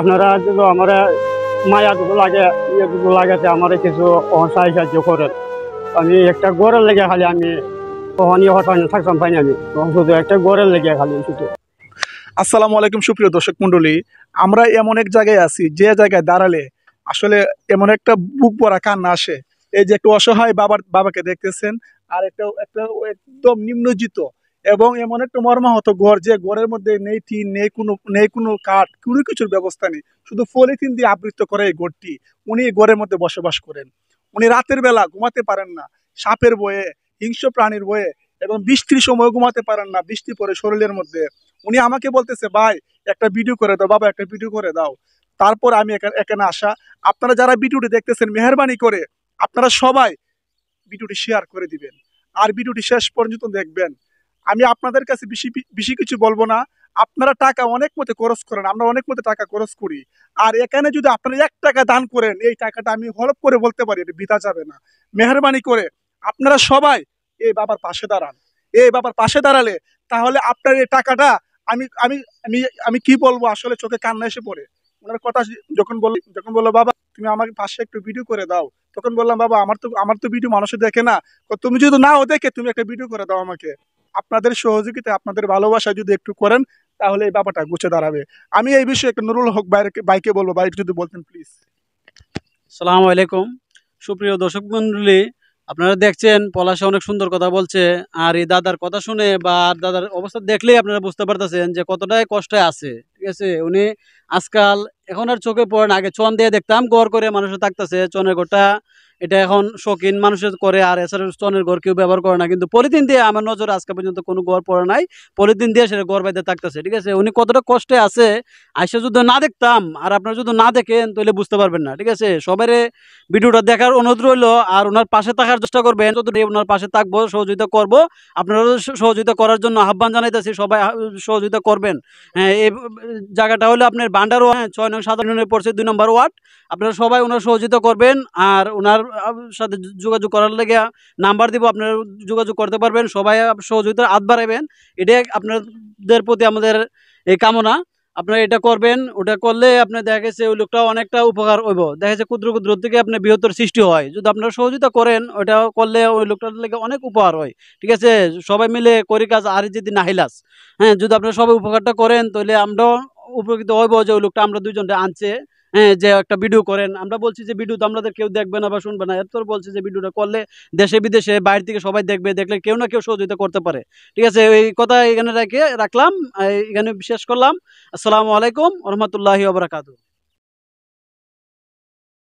আপনারা মায়া মায়াটুকু লাগে ইয়েটুকু লাগাতে আমার কিছু অসহায় সাহায্য করেন আমি একটা গড়ের লেগে খালি আমি কখনই ইয়ে হঠাৎ থাকতাম পাইনি আমি শুধু একটা গড়ের লেগে খালি শুধু আসসালামু আলাইকুম সুপ্রিয় দর্শক মন্ডলী আমরা এমন এক জায়গায় আছি যে জায়গায় দাঁড়ালে আসলে এমন একটা বুক পরা কান্না আসে এই যে একটা অসহায় বাবার বাবাকে দেখতেছেন আর একটা একটা একদম নিম্নজিত এবং এমন একটা মর্মাহত ঘর যে ঘরের মধ্যে নেই টিন নেই কোনো নেই কোনো কাঠ কোনো কিছুর ব্যবস্থা নেই শুধু পলিথিন দিয়ে আবৃত করে এই ঘরটি উনি এই ঘরের মধ্যে বসবাস করেন উনি রাতের বেলা ঘুমাতে পারেন না সাপের বয়ে হিংস্র প্রাণীর বয়ে এবং বৃষ্টির সময় ঘুমাতে পারেন না বৃষ্টি পরে শরীরের মধ্যে উনি আমাকে বলতেছে ভাই একটা ভিডিও করে দাও বাবা একটা ভিডিও করে দাও তারপর আমি এখানে আসা আপনারা যারা ভিডিওটি দেখতেছেন মেহরবানি করে আপনারা সবাই ভিডিওটি শেয়ার করে দিবেন আর ভিডিওটি শেষ পর্যন্ত দেখবেন আমি আপনাদের কাছে বেশি বেশি কিছু বলবো না আপনারা টাকা অনেক মতে খরচ করেন আমরা অনেক মতে টাকা খরচ করি আর এখানে যদি আপনারা এক টাকা দান করেন এই টাকাটা আমি হলপ করে বলতে পারি এটা বিতা যাবে না মেহরবানি করে আপনারা সবাই এই বাবার পাশে দাঁড়ান এই বাবার পাশে দাঁড়ালে তাহলে আপনার এই টাকাটা আমি আমি আমি আমি কি বলবো আসলে চোখে কান্না এসে পড়ে ওনার কথা যখন বল যখন বললো বাবা তুমি আমাকে পাশে একটু ভিডিও করে দাও তখন বললাম বাবা আমার তো আমার তো ভিডিও মানুষে দেখে না তুমি যদি নাও দেখে তুমি একটা ভিডিও করে দাও আমাকে আপনাদের সহযোগিতা আপনাদের ভালোবাসা যদি একটু করেন তাহলে এই ব্যাপারটা গুছে দাঁড়াবে আমি এই বিষয়ে একটা নুরুল হক বাইরে বাইকে বলবো বাইক যদি বলতেন প্লিজ সালাম আলাইকুম সুপ্রিয় দর্শক মন্ডলী আপনারা দেখছেন পলাশে অনেক সুন্দর কথা বলছে আর এই দাদার কথা শুনে বা দাদার অবস্থা দেখলেই আপনারা বুঝতে পারতেছেন যে কতটাই কষ্টে আছে ঠিক আছে উনি আজকাল এখন আর চোখে পড়েন আগে চন দিয়ে দেখতাম গড় করে মানুষে থাকতেছে চনের গোটা এটা এখন শৌখিন মানুষের করে আর এছাড়া স্টোনের ঘর কেউ ব্যবহার করে না কিন্তু পলিথিন দিয়ে আমার নজর আজকে পর্যন্ত কোনো ঘর পড়ে নাই পলিথিন দিয়ে সেটা ঘর বাইতে থাকতেছে ঠিক আছে উনি কতটা কষ্টে আছে আইসে যদি না দেখতাম আর আপনারা যদি না দেখেন তাহলে বুঝতে পারবেন না ঠিক আছে সবাই ভিডিওটা দেখার অনুরোধ রইল আর ওনার পাশে থাকার চেষ্টা করবেন যতটাই ওনার পাশে থাকবো সহযোগিতা করব আপনারা সহযোগিতা করার জন্য আহ্বান জানাইতেছি সবাই সহযোগিতা করবেন হ্যাঁ এই জায়গাটা হলো আপনার বান্ডার ওয়ার্ড হ্যাঁ, ছয় নং সাধারণ পড়ছে দুই নম্বর ওয়ার্ড আপনারা সবাই ওনার সহযোগিতা করবেন আর ওনার সাথে যোগাযোগ করার লেগে নাম্বার দিব আপনারা যোগাযোগ করতে পারবেন সবাই সহযোগিতার হাত বাড়াবেন এটাই আপনাদের প্রতি আমাদের এই কামনা আপনারা এটা করবেন ওটা করলে আপনার দেখা গেছে ওই লোকটা অনেকটা উপকার হইব দেখা যাচ্ছে ক্ষুদ্র ক্ষুদ্র থেকে আপনার বৃহত্তর সৃষ্টি হয় যদি আপনারা সহযোগিতা করেন ওটা করলে ওই লোকটার লেগে অনেক উপকার হয় ঠিক আছে সবাই মিলে করি কাজ আর যদি নাহিলাস হ্যাঁ যদি আপনারা সবাই উপকারটা করেন তাহলে আমরাও উপকৃত হইব যে ওই লোকটা আমরা দুইজনটা আনছে হ্যাঁ, যে একটা ভিডিও করেন আমরা বলছি যে ভিডিও তো আমাদের কেউ দেখবে না বা শুনবে না এরপর বলছি যে ভিডিওটা করলে দেশে বিদেশে বাইরে থেকে সবাই দেখবে দেখলে কেউ না কেউ সহযোগিতা করতে পারে ঠিক আছে এই কথা এখানে রেখে রাখলাম এখানে শেষ করলাম আসসালামু আলাইকুম রহমতুল্লাহি আবরাকাতু